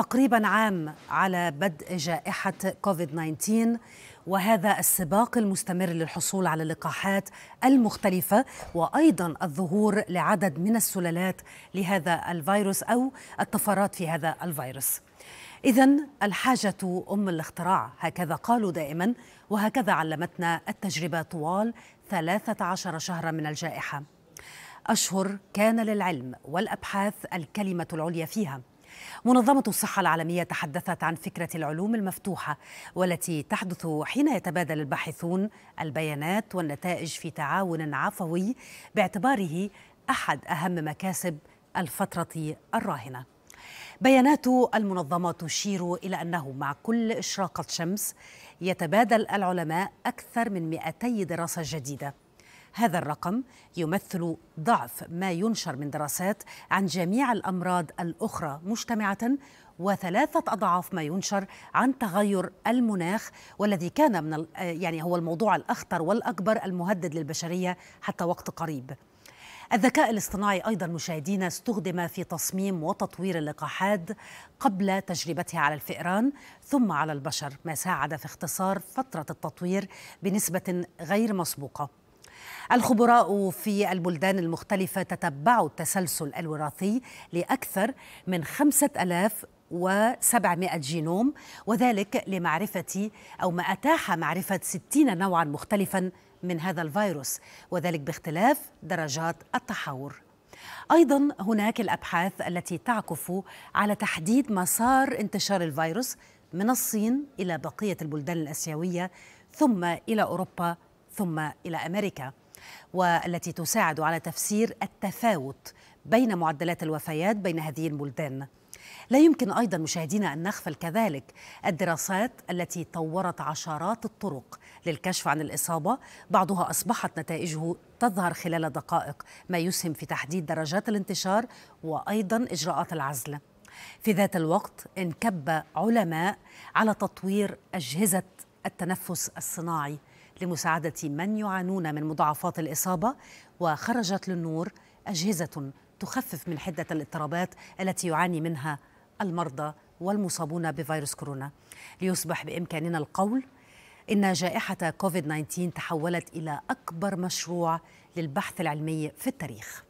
تقريبا عام على بدء جائحة كوفيد 19 وهذا السباق المستمر للحصول على اللقاحات المختلفة وأيضا الظهور لعدد من السلالات لهذا الفيروس أو الطفرات في هذا الفيروس إذا الحاجة أم الاختراع هكذا قالوا دائما وهكذا علمتنا التجربة طوال 13 شهرا من الجائحة أشهر كان للعلم والأبحاث الكلمة العليا فيها منظمة الصحة العالمية تحدثت عن فكرة العلوم المفتوحة والتي تحدث حين يتبادل الباحثون البيانات والنتائج في تعاون عفوي باعتباره أحد أهم مكاسب الفترة الراهنة. بيانات المنظمة تشير إلى أنه مع كل إشراقة شمس يتبادل العلماء أكثر من 200 دراسة جديدة هذا الرقم يمثل ضعف ما ينشر من دراسات عن جميع الأمراض الأخرى مجتمعة وثلاثة أضعاف ما ينشر عن تغير المناخ والذي كان من آه، يعني هو الموضوع الأخطر والأكبر المهدد للبشرية حتى وقت قريب. الذكاء الاصطناعي ايضا مشاهدينا استخدم في تصميم وتطوير اللقاحات قبل تجربتها على الفئران ثم على البشر ما ساعد في اختصار فتره التطوير بنسبه غير مسبوقه الخبراء في البلدان المختلفة تتبعوا التسلسل الوراثي لأكثر من خمسة ألاف و700 جينوم وذلك لمعرفة أو ما أتاح معرفة 60 نوعا مختلفا من هذا الفيروس وذلك باختلاف درجات التحور ايضا هناك الابحاث التي تعكف على تحديد مسار انتشار الفيروس من الصين الى بقيه البلدان الاسيويه ثم الى اوروبا ثم إلى أمريكا والتي تساعد على تفسير التفاوت بين معدلات الوفيات بين هذه البلدان لا يمكن ايضا مشاهدينا ان نغفل كذلك الدراسات التي طورت عشرات الطرق للكشف عن الاصابه بعضها اصبحت نتائجه تظهر خلال دقائق ما يسهم في تحديد درجات الانتشار وايضا اجراءات العزل في ذات الوقت انكب علماء على تطوير اجهزه التنفس الصناعي لمساعدة من يعانون من مضاعفات الإصابة وخرجت للنور أجهزة تخفف من حدة الاضطرابات التي يعاني منها المرضى والمصابون بفيروس كورونا ليصبح بإمكاننا القول إن جائحة كوفيد 19 تحولت إلى أكبر مشروع للبحث العلمي في التاريخ